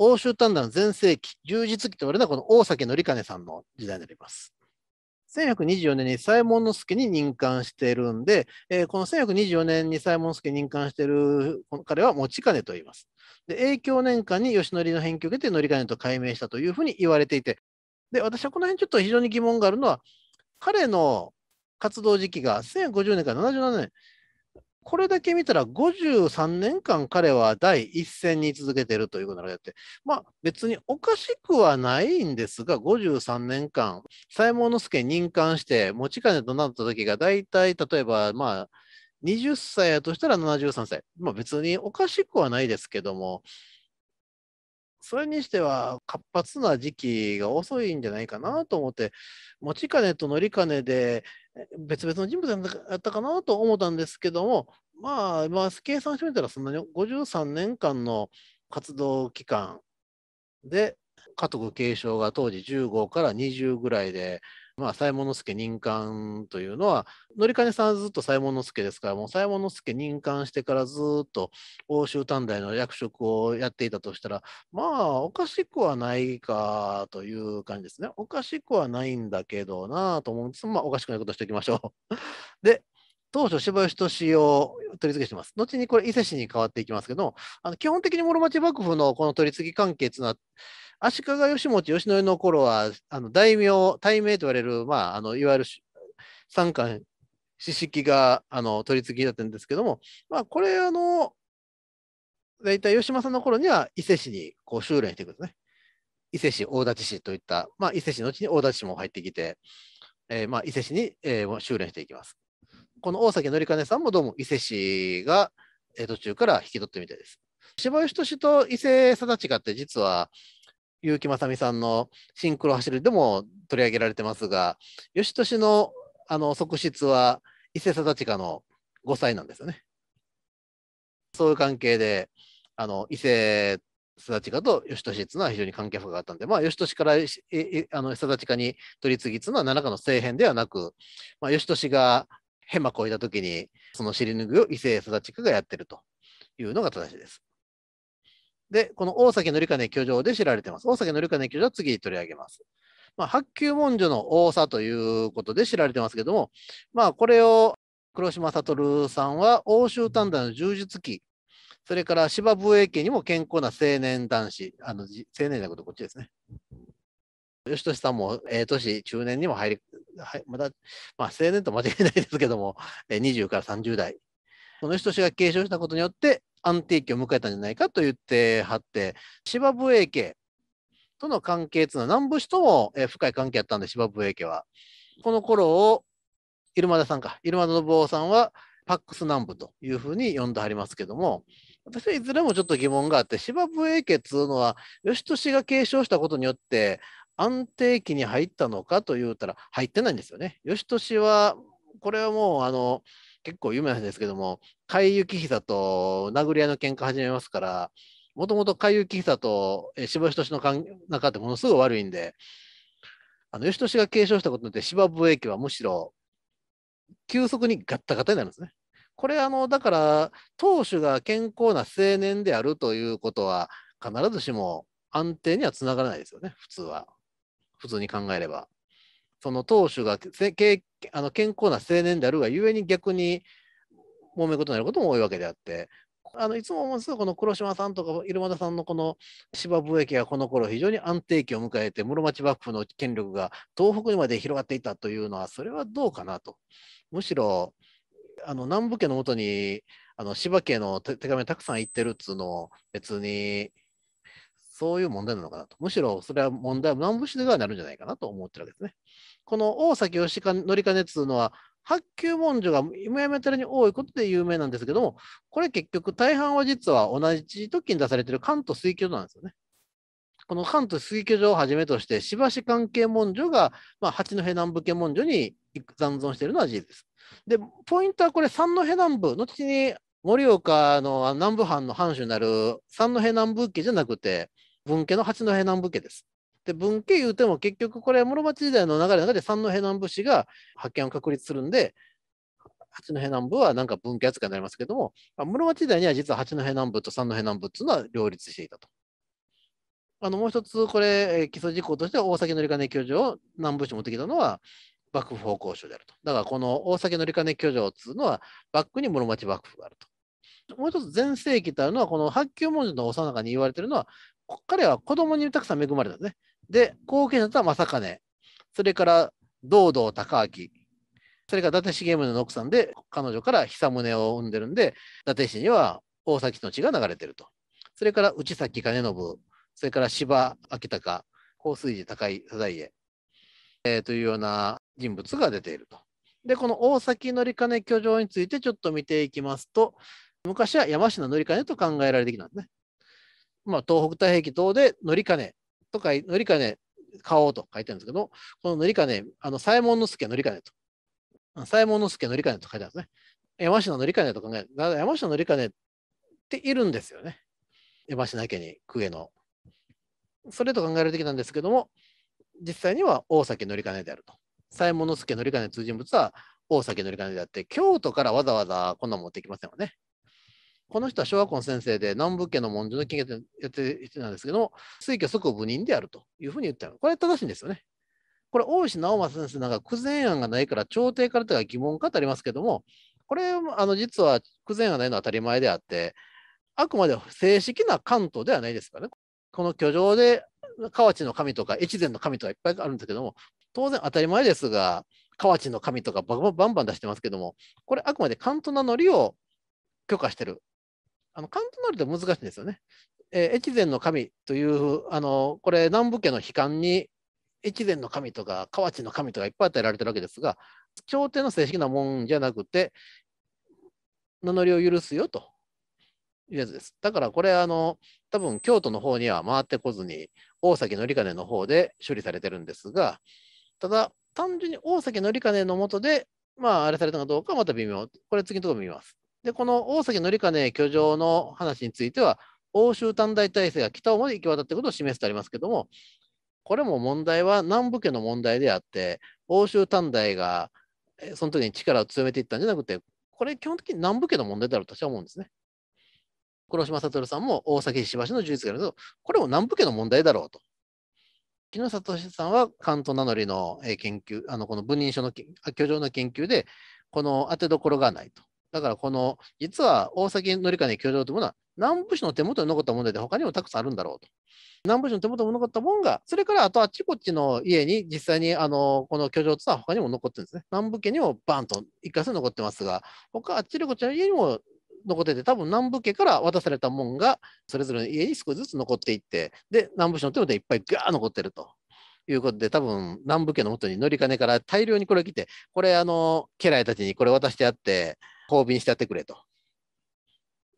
欧州短大全盛期、充実期と言われたこの大崎則兼さんの時代になります。1124年に左衛門助に任官しているんで、えー、この1124年に西衛門助に任官している彼は持金と言います。で、響年間に吉典の返却で則兼と改名したというふうに言われていて、で、私はこの辺ちょっと非常に疑問があるのは、彼の活動時期が1150年から77年、これだけ見たら53年間彼は第一線に続けているということなので、まあ別におかしくはないんですが、53年間、左衛門之助任官して持ち金となった時が大体、例えばまあ20歳やとしたら73歳。まあ別におかしくはないですけども、それにしては活発な時期が遅いんじゃないかなと思って、持ち金と乗り金で別々の人物だったかなと思ったんですけども、まあ、まあ、計算してみたらそんなに53年間の活動期間で、家督継承が当時15から20ぐらいで、まあ、左衛門助任官というのは、乗金さんはずっと西衛門助ですから、もう西衛門助任官してからずっと欧州短大の役職をやっていたとしたら、まあ、おかしくはないかという感じですね。おかしくはないんだけどなと思うんですまあ、おかしくないことしておきましょう。で、当初、芝吉敏を取り付けしてます。後にこれ、伊勢市に変わっていきますけど、あの基本的に室町幕府のこの取り次ぎ関係というのは、足利義持、義則の頃は、あの大名、大名と言われる、まあ、あのいわゆる三冠、四式があの取り次ぎだったんですけども、まあ、これ、あの、大体吉間さんの頃には伊勢市にこう修練していくんですね。伊勢市、大立市といった、まあ、伊勢市のうちに大立市も入ってきて、えー、まあ伊勢市に、えー、修練していきます。この大崎典兼さんもどうも伊勢市が、えー、途中から引き取ってみたいです。芝吉年と伊勢定近って実は結城正美さんのシンクロ走りでも取り上げられてますが、義俊のあの側室は伊勢定親の5歳なんですよね。そういう関係で、あの伊勢定親と義俊っていうのは非常に関係深かったんで、まあ、義俊からあの定親に取り次ぎっていうのは七かの政変ではなく、まあ、義俊がヘマ越えた時に、その尻拭いを伊勢定親がやってるというのが正しいです。で、この大崎のりかね居城で知られています。大崎のりかね居城は次に取り上げます。まあ、八九文書の多さということで知られてますけども、まあ、これを黒島悟さんは欧州短大の柔術期、それから芝武衛家にも健康な青年男子、あの青年じゃなくてこっちですね。吉俊さんも、えー、年中年にも入り、はい、まだ、まあ、青年と間違いないですけども、えー、20から30代。この吉俊が継承したことによって、安定期を迎えたんじゃないかと言ってはって、芝生英家との関係というのは南部市とも深い関係あったんで、芝生英家は。この頃を、入間田さんか、入間田信夫さんは、パックス南部というふうに呼んではりますけども、私はいずれもちょっと疑問があって、芝生英家っいうのは、義俊が継承したことによって、安定期に入ったのかと言うたら、入ってないんですよね。義俊は、これはもう、あの、結構有名なんですけども、甲斐幸久と殴り合いの喧嘩始めますから、もともと甲斐幸久と柴吉の関仲ってものすごい悪いんで、あの吉俊が継承したことによって芝防衛機はむしろ急速にガッタガタになるんですね。これあのだから当主が健康な青年であるということは必ずしも安定にはつながらないですよね普通は普通に考えればその当主が経あの健康な青年であるがゆえに逆に揉め事になることも多いわけであって。あのいつも思うんですこの黒島さんとか入間田さんのこの芝貿易がこの頃非常に安定期を迎えて室町幕府の権力が東北にまで広がっていたというのはそれはどうかなとむしろあの南部家のもとにあの芝家の手紙がたくさん行ってるっつうのを別にそういう問題なのかなと。むしろそれは問題は南部市ではなるんじゃないかなと思ってるわけですね。この大崎義典乗りっていうのは、八九文書が今やめたらに多いことで有名なんですけども、これ結局大半は実は同じ時に出されている関東水教なんですよね。この関東水教所をはじめとして、しばし関係文書が、まあ、八戸南部家文書に残存しているのは事実です。で、ポイントはこれ、三戸南部、後に盛岡の南部藩の藩主になる三戸南部家じゃなくて、文家の八戸南部家です。で文家いうても結局これ室町時代の流れの中で三戸南部氏が発見を確立するんで八戸南部はなんか文家扱いになりますけども室町時代には実は八戸南部と三戸南部っていうのは両立していたと。あのもう一つこれ基礎事項としては大崎のり教授を南部氏持ってきたのは幕府奉公所であると。だからこの大崎のり教ねっていうのはバックに室町幕府があると。もう一つ前世紀とあるのはこの八九文字の幼なかに言われてるのは彼は子供にたくさん恵まれたんですね。で、後継者とは正金、それから堂々高明、それから伊達重宗の奥さんで、彼女から久宗を生んでるんで、伊達氏には大崎の血が流れてると。それから内崎兼信、それから芝明隆、高水寺高井貞家、えー、というような人物が出ていると。で、この大崎乗兼居城についてちょっと見ていきますと、昔は山科乗兼と考えられてきたんですね。まあ、東北太平洋等で乗り金とか、乗り金買おうと書いてあるんですけど、この乗り金、あの、左衛門助乗り金と。左衛門助乗り金と書いてあるんですね。山下乗り金と考える。山下乗り金っているんですよね。山下家に公家の。それと考えるべきなんですけども、実際には大崎乗り金であると。左衛門助乗り金という人物は大崎乗り金であって、京都からわざわざこんな持ってきませんわね。この人は小学校の先生で南部家の文書の経験やってる人なんですけども、推挙即部人であるというふうに言ったの。これ正しいんですよね。これ、大石直政先生なんか、苦前案がないから、朝廷からとか疑問かとありますけども、これ、あの実は苦前案がないのは当たり前であって、あくまで正式な関東ではないですからね。この居城で河内の神とか越前の神とかいっぱいあるんですけども、当然当たり前ですが、河内の神とかバンバン出してますけども、これあくまで関東名乗りを許可してるあのカントノリって難しいんですよね。えー、越前の神というあのこれ南部家の悲観に越前の神とか河内の神とかいっぱい与えられてるわけですが朝廷の正式なもんじゃなくて名乗りを許すよというやつです。だからこれあの多分京都の方には回ってこずに大崎のりかねの方で処理されてるんですがただ単純に大崎のりかねのもとでまああれされたかどうかまた微妙これ次のところ見ます。で、この大崎則ね居城の話については、欧州短大体制が北をまで行き渡ってことを示してありますけども、これも問題は南部家の問題であって、欧州短大がその時に力を強めていったんじゃなくて、これ基本的に南部家の問題だろうと私は思うんですね。黒島悟さんも大崎石橋の事実があるど、これも南部家の問題だろうと。木野聡さんは関東名乗りの研究、あのこの文人書の居城の研究で、この当てどころがないと。だからこの、実は大崎り兼教授というものは、南部市の手元に残った問題で他にもたくさんあるんだろうと。南部市の手元に残ったもんが、それからあとあっちこっちの家に実際にあのこの居城というのは他にも残ってるんですね。南部家にもバンと一箇所残ってますが、他あっちこちの家にも残ってて、多分南部家から渡されたもんが、それぞれの家に少しずつ残っていって、で、南部市の手元にいっぱいガー残ってると。いうことで、多分南部家の元に乗り金から大量にこれ来て、これ、あの、家来たちにこれ渡してあって、交便してやってくれと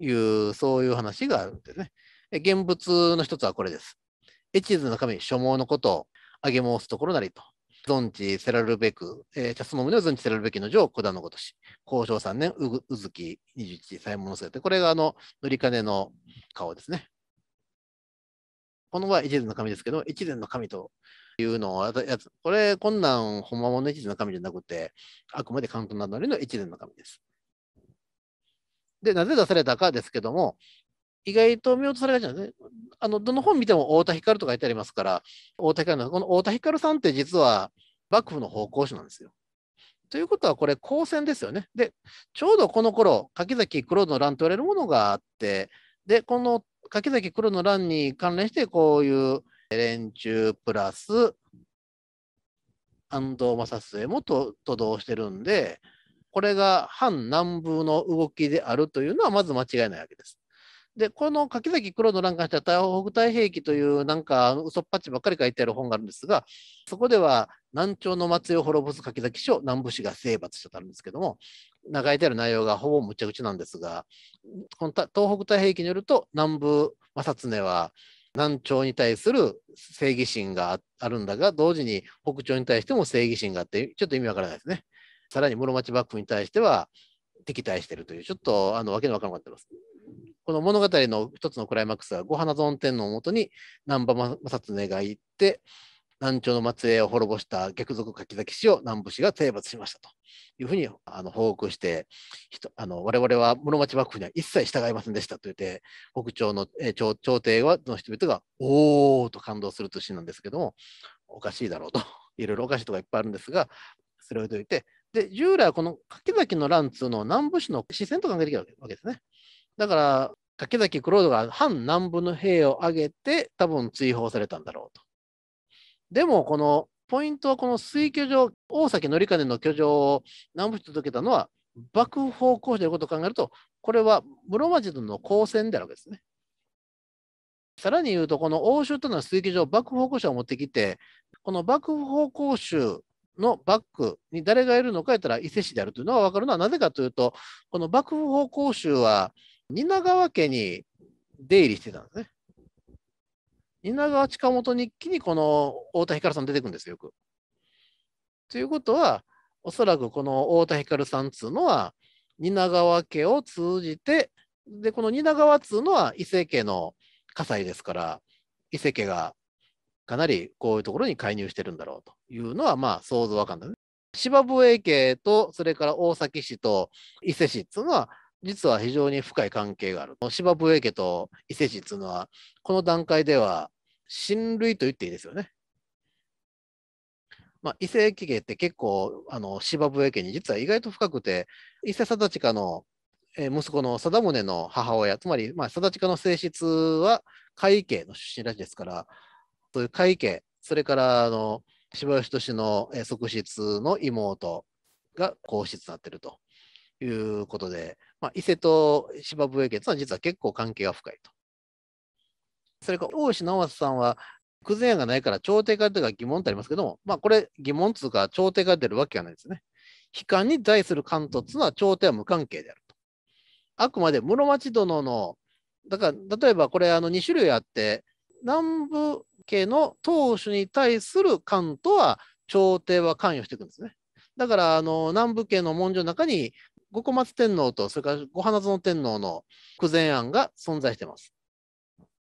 いう、そういう話があるんですね。現物の一つはこれです。越図の神、所望のことを挙げ申すところなりと。存知せられるべく、えー、チャスモムの存知せられるべきの女を九段のごとし、交渉三年、うずき十一、左衛門の姿。これがあの、塗り金の顔ですね。この場合、一途の神ですけど、一途の神というのを、これ、こんなん、ほんまもの一途の神じゃなくて、あくまで関東などの一途の神です。で、なぜ出されたかですけども、意外と見落とされがちなんですね。あの、どの本見ても太田光とかいてありますから、太田光の、この太田光さんって実は幕府の方向主なんですよ。ということは、これ、公選ですよね。で、ちょうどこの頃、柿崎黒の乱と言われるものがあって、で、この柿崎黒の乱に関連して、こういう連中プラス安藤正末もととしてるんで、これが反南部の動きであるというのはまず間違いないわけです。で、この柿崎黒の欄かししは、東北太平記というなんか嘘っぱちばっかり書いてある本があるんですが、そこでは南朝の末裔を滅ぼす柿崎省、南部氏が征伐したとあるんですけども、書いてある内容がほぼむちゃくちゃなんですが、この東北太平記によると南部正恒は南朝に対する正義心があるんだが、同時に北朝に対しても正義心があって、ちょっと意味わからないですね。さらに室町幕府に対しては敵対しているという、ちょっとあのわけのわからなかったです。この物語の一つのクライマックスは、御花尊天皇をもとに南波正恒が行って、南朝の末裔を滅ぼした逆賊柿崎氏を南部氏が征伐しましたというふうにあの報告してあの我々は室町幕府には一切従いませんでしたと言って北朝の朝朝廷はの人々がおおと感動するというシーンなんですけどもおかしいだろうといろいろおかしいとかいっぱいあるんですがそれを言っいてで、従来この柿崎の乱っていうのは南部市の視線と考えてきたわけですね。だから、柿崎九郎が反南部の兵を挙げて、多分追放されたんだろうと。でも、このポイントはこの水居城、大崎則兼の居城を南部市と届けたのは、幕府公向ということを考えると、これは室町軍の交戦であるわけですね。さらに言うと、この欧州というのは水域上、幕府奉公衆を持ってきて、この幕府奉公衆のバックに誰がいるのかやったら伊勢市であるというのが分かるのはなぜかというと、この幕府奉公衆は蜷川家に出入りしてたんですね。蜷川近本日記にこの太田光さん出てくるんですよ、よく。ということは、おそらくこの太田光さんっつうのは、蜷川家を通じて、で、この蜷川っつうのは伊勢家の火災ですから、伊勢家がかなりこういうところに介入してるんだろうというのは、まあ、想像わかんない。芝防家と、それから大崎市と伊勢市っていうのは、実は非常に深い関係がある。芝防家と伊勢市っていうのは、この段階では親類と言っていいですよね。まあ、伊勢駅家って結構、あの芝生家に実は意外と深くて、伊勢定親の、え息子の貞宗の母親、つまり、まあ、定親の性質は海家の出身らしいですから、という会計、それからあの柴吉俊の側室の妹が皇室になっているということで、まあ、伊勢と芝笛家とは実は結構関係が深いと。それから大石直さんは崩屋がないから朝廷から出るか疑問ってありますけども、まあ、これ疑問つうか朝廷から出るわけがないですね。悲観に対する関東いうのは朝廷は無関係であると。あくまで室町殿の、だから例えばこれあの2種類あって、南部家の当主に対する官とは朝廷は関与していくんですね。だからあの南部家の文書の中に五湖松天皇とそれから五花園天皇の苦前案が存在してます。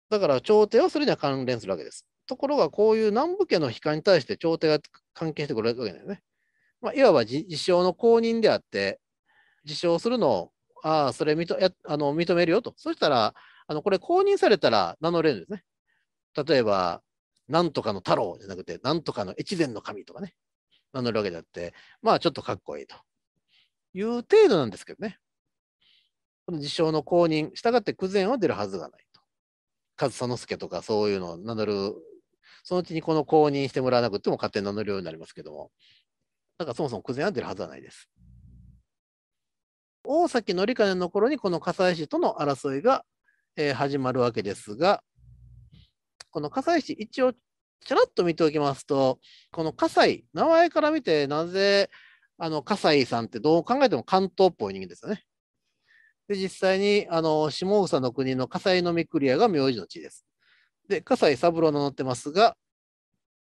だから朝廷はそれには関連するわけです。ところがこういう南部家の悲観に対して朝廷が関係してくるわけですね。まあ、いわば自称の公認であって自称するのをああそれ認やあの認めるよとそしたらあのこれ公認されたら名乗れるんですね。例えばなんとかの太郎じゃなくて、なんとかの越前の神とかね、名乗るわけであって、まあちょっとかっこいいという程度なんですけどね。この自称の公認、従って久前は出るはずがないと。上総介とかそういうのを名乗る、そのうちにこの公認してもらわなくても勝手に名乗るようになりますけども、だからそもそも久前は出るはずはないです。大崎紀りの頃にこの葛西氏との争いが、え始まるわけですが、この葛西市、一応、ちらっと見ておきますと、この葛西、名前から見て、なぜ、あの、葛西さんってどう考えても関東っぽい人間ですよね。で、実際に、あの、下草の国の火西の御クリアが名字の地です。で、葛西三郎名乗ってますが、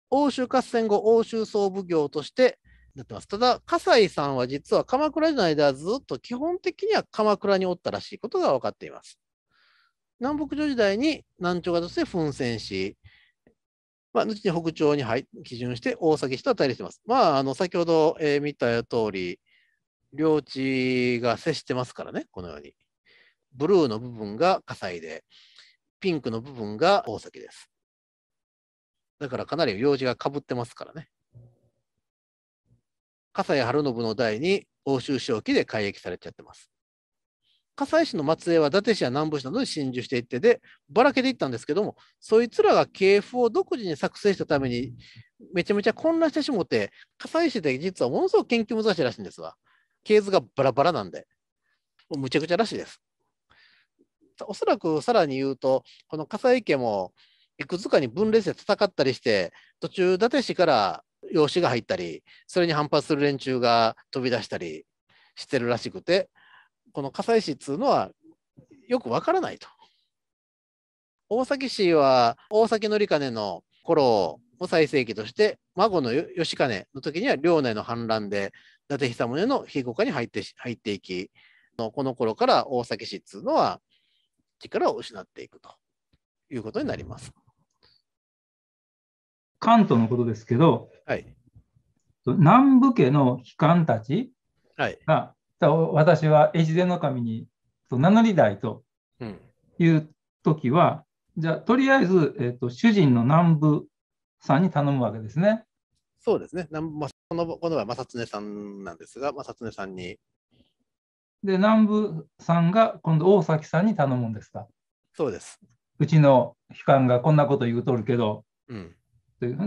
欧州合戦後、欧州総奉行として、なってます。ただ、葛西さんは実は鎌倉時代ではずっと基本的には鎌倉におったらしいことが分かっています。南北朝時代に南朝がとして奮戦し、まあ、後に北朝に基準して大崎氏と対立しています。まあ、あの先ほど、えー、見た通り、領地が接してますからね、このように。ブルーの部分が火災で、ピンクの部分が大崎です。だからかなり領地がかぶってますからね。笠井春信の代に奥州正記で改易されちゃってます。葛西市の末裔は伊達市や南部市などに進入していってでばらけていったんですけどもそいつらが系譜を独自に作成したためにめちゃめちゃ混乱してしもて葛西市で実はものすごく研究難しいらしいんですわ系図がバラバラなんでむちゃくちゃらしいですおそらくさらに言うとこの葛西家もいくつかに分裂して戦ったりして途中伊達市から養子が入ったりそれに反発する連中が飛び出したりしてるらしくてこの葛西市っつうのはよくわからないと。大崎市は大崎則兼の頃を最盛期として孫の義兼の時には領内の反乱で伊達久宗の非公家に入って入っていきこの頃から大崎市っつうのは力を失っていくということになります。関東のことですけど、はい、南部家の悲観たちが私は越前の神に名乗り代という時は、うん、じゃあとりあえず、えーと、主人の南部さんに頼むわけですね。そうですね。南部まあ、このこの場合は正恒さんなんですが、正恒さんに。で、南部さんが今度大崎さんに頼むんですか。そうです。うちの悲観がこんなこと言うとるけど。うん、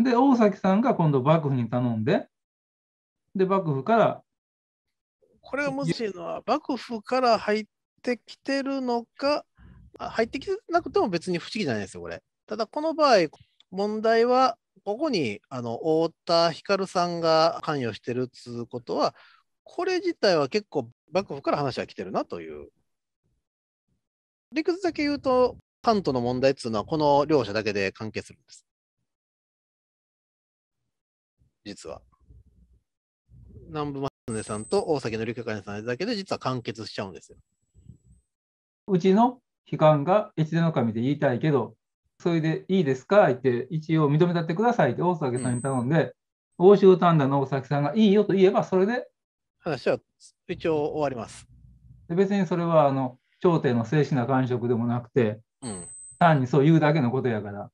で、大崎さんが今度幕府に頼んで、で、幕府からこれが難しいのは、幕府から入ってきてるのか、入ってきてなくても別に不思議じゃないですよ、これ。ただ、この場合、問題は、ここにあの太田光さんが関与してるっつうことは、これ自体は結構幕府から話は来てるなという。理屈だけ言うと、関東の問題っつうのは、この両者だけで関係するんです。実は。南部すさんと大崎のりかかねさんだけで実は完結しちゃうんですよ。うちの悲観が越前神で言いたいけど、それでいいですかって一応認めたってくださいって大崎さんに頼んで、うん、欧州短大の大崎さんがいいよと言えば、それで話は一応終わります。で別にそれはあの朝廷の精式な感触でもなくて、うん、単にそう言うだけのことやから、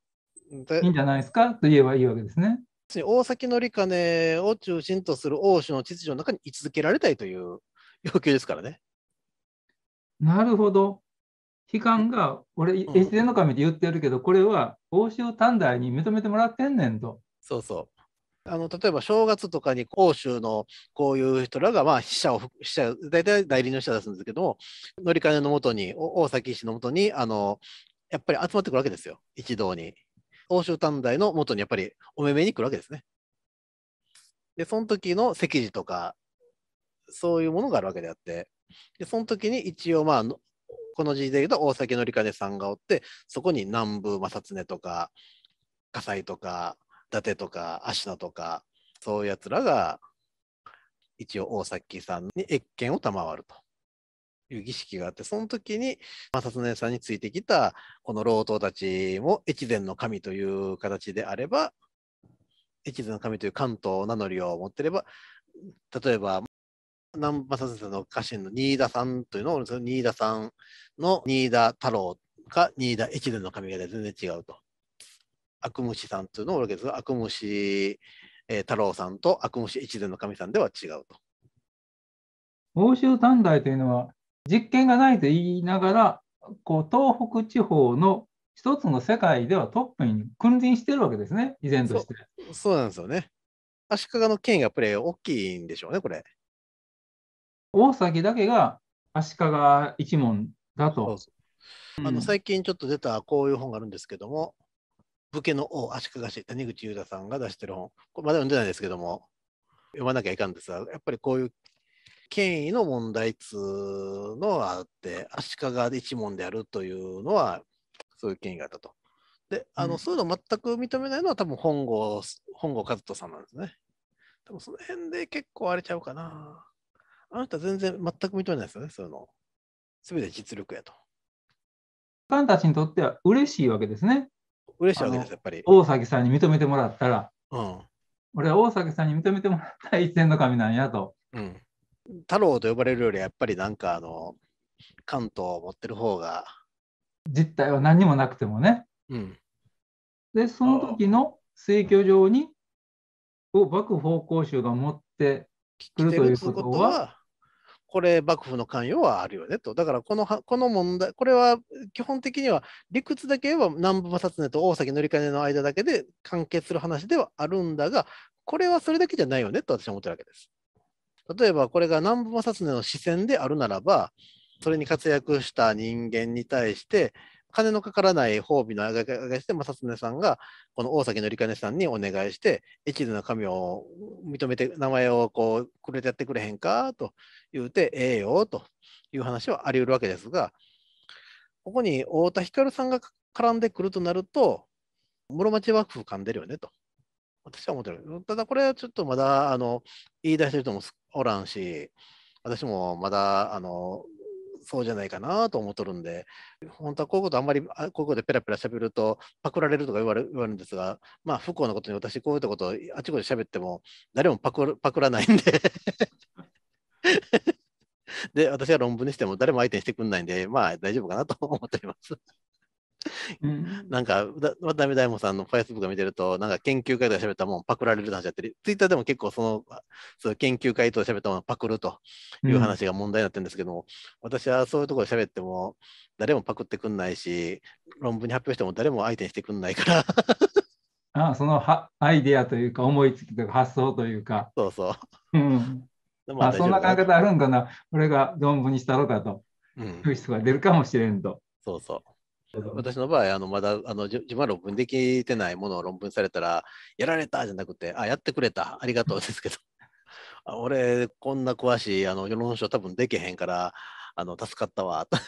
いいんじゃないですかと言えばいいわけですね。大崎則金を中心とする欧州の秩序の中に居続けられたいという 要求ですからね。なるほど。悲観が、俺、越前の神で言ってるけど、これは欧州短大に認めてもらってんねんと。そうそう。あの例えば正月とかに欧州のこういう人らが、まあ、死者を、死者、大体代理の死者出すんですけども、乗り換えのもとに、大崎氏のもとに、あの、やっぱり集まってくるわけですよ、一堂に。欧州短大の元にやっぱりお目目に来るわけですね。で、その時の席次とか、そういうものがあるわけであって、でその時に一応、まあ、この時で言うと大崎紀金さんがおって、そこに南部正恒とか、火災とか、伊達とか、芦名とか、そういうやつらが、一応大崎さんに越権を賜ると。いう儀式があって、その時に、正擦さんについてきた、この老頭たちも越前の神という形であれば、越前の神という関東名乗りを持ってれば、例えば、南波さんの家臣の新田さんというのを、新田さんの新田太郎か新田越前の神が全然違うと。悪虫さんというのを悪虫、え太郎さんと悪虫越前の神さんでは違うと。欧州短大というのは、実験がないと言いながら、こう東北地方の一つの世界ではトップに君臨してるわけですね、依然として。そうなんですよね。足利の県がやっぱり大きいんでしょうね、これ。大崎だけが足利一門だと。あの最近ちょっと出たこういう本があるんですけども、武家の王足利氏、谷口裕太さんが出してる本、これまだ読んでないですけども、読まなきゃいかんですが、やっぱりこういう権威の問題っつうのがあって、足利一門であるというのは、そういう権威があったと。で、あの、そういうの全く認めないのは多分本郷、本郷和人さんなんですね。多分その辺で結構荒れちゃうかな。あなた全然全く認めないですよね、そういうの。すべて実力やと。ファンたちにとっては嬉しいわけですね。嬉しいわけです、やっぱり。大崎さんに認めてもらったら、うん、俺は大崎さんに認めてもらったら一戦の神なんやと。うん太郎と呼ばれるよりやっぱりなんかあの関東を持ってる方が実態は何にもなくてもね、うん、でその時の政教上にを幕府奉公衆が持ってくるということはこれ幕府の関与はあるよねとだからこのこの問題これは基本的には理屈だけ言えば南部摩擦と大崎乗金の間だけで完結する話ではあるんだがこれはそれだけじゃないよねと私は思ってるわけです。例えばこれが南部正恒の視線であるならば、それに活躍した人間に対して、金のかからない褒美のあががして、正恒さんが、この大崎のりかねさんにお願いして、越後の神を認めて、名前をこう、くれてやってくれへんかと言うて、ええよという話はあり得るわけですが、ここに太田光さんが絡んでくるとなると、室町幕府噛んでるよねと、私は思ってる。ただこれはちょっとまだ、あの、言い出してる人もおらんし私もまだあのそうじゃないかなと思っとるんで本当はこういうことあんまりこういうことでペラペラしゃべるとパクられるとか言われるんですがまあ不幸なことに私こういうことあちこち喋っても誰もパクパクらないんで で私は論文にしても誰も相手にしてくんないんでまあ大丈夫かなと思っております うん、なんか、渡辺大門さんのファイスブック見てると、なんか研究会とか喋ったもんパクられる話ゃってる。ツイッターでも結構その、その研究会とか喋ったもんパクるという話が問題になってるんですけども、うん、私はそういうところで喋っても、誰もパクってくんないし、論文に発表しても誰も相手にしてくんないから ああそのはアイデアというか思いつきというか発想というか。そうそう。うん、あそんな考え方あるんかな。俺が論文にしたろかと。うん、人が出るかもしれんと。そうそう。私の場合、あのまだあの自分は論文できてないものを論文されたら、やられたじゃなくて、あ、やってくれた、ありがとうですけど、あ俺、こんな詳しいあの世論書多分できへんから、あの助かったわ、と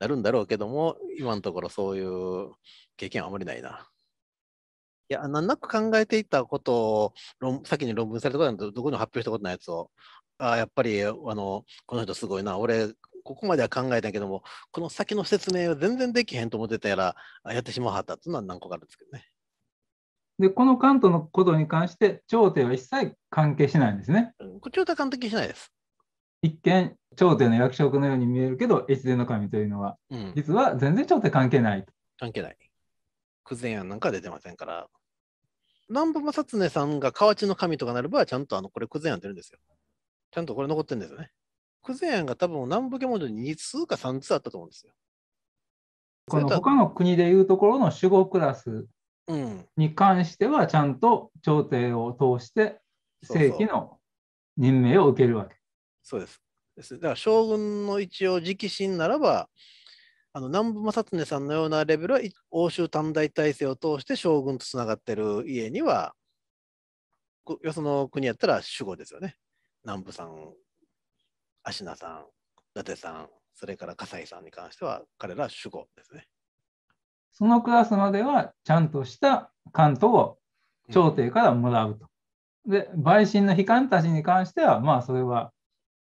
なるんだろうけども、今のところそういう経験はあまりないな。いや、難なく考えていたことを、先に論文されたことなんて、どこにも発表したことないやつを、あやっぱりあのこの人すごいな、俺ここまでは考えたけども、この先の説明は全然できへんと思ってたやら、やってしまはったっていうのは何個かあるんですけどね。で、この関東のことに関して、朝廷は一切関係しないんですね。朝廷は関係しないです。一見、朝廷の役職のように見えるけど、越前の神というのは、うん、実は全然朝廷関係ない。関係ない。久前案なんか出てませんから。南部正恒さんが河内の神とかなれば、ちゃんとあのこれ、久前案出るんですよ。ちゃんとこれ残ってるんですよね。クゼンが多分南部家モデルに2通か3通あったと思うんですよ。この他の国でいうところの守護クラスに関しては、ちゃんと朝廷を通して正規の任命を受けるわけ。そうです。ですだから将軍の一応直進ならば、あの南部正恒さんのようなレベルは欧州短大体制を通して将軍とつながってる家には、よその国やったら守護ですよね。南部さん芦名さん、伊達さん、それから笠井さんに関しては、彼らは主語ですね。そのクラスまではちゃんとした関東を朝廷からもらうと。うん、で、陪審の悲観たちに関しては、まあそれは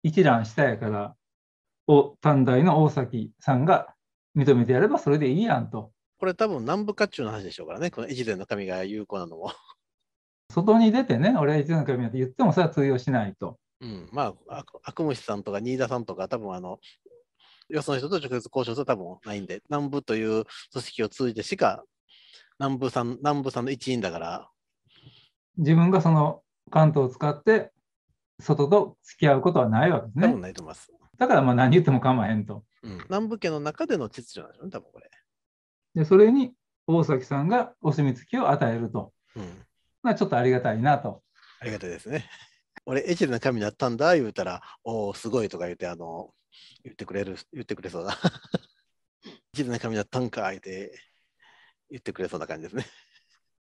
一覧下やから、を短大の大崎さんが認めてやればそれでいいやんと。これ多分南部甲冑の話でしょうからね、この越前の神が有効なのも。外に出てね、俺は越前の神やって言ってもそれは通用しないと。うん、まあ、悪虫さんとか新田さんとか、多分あの、よその人と直接交渉する多分ないんで、南部という組織を通じてしか、南部さん、南部さんの一員だから。自分がその関東を使って、外と付き合うことはないわけですね。多分ないと思います。だからまあ何言っても構わへんと。うん、南部家の中での秩序なんでしょうね、多分これ。で、それに大崎さんがお墨付きを与えると。うん。まあちょっとありがたいなと。ありがたいですね。俺エチルな神になったんだ」言うたら「おおすごい」とか言ってあの言ってくれる言ってくれそうな「エチルな神になったんか」って言ってくれそうな感じですね。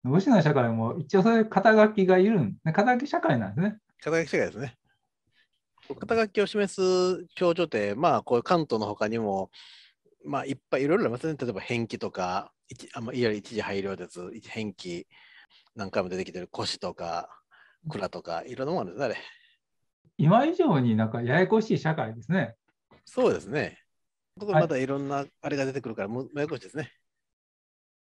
武士の社会も一応そういう肩書きがいるん肩書き社会なんですね。肩書き社会ですね。肩書きを示す表情って、まあ、こういう関東のほかにも、まあ、いっぱいいろいろありますね。例えば、返記とか、いわゆる一時配慮です、返記、何回も出てきてる古紙とか、クラとかいろんなものですね、今以上になんかややこしい社会ですね。そうですね。ここまたいろんなあれが出てくるから、もややこしいですね。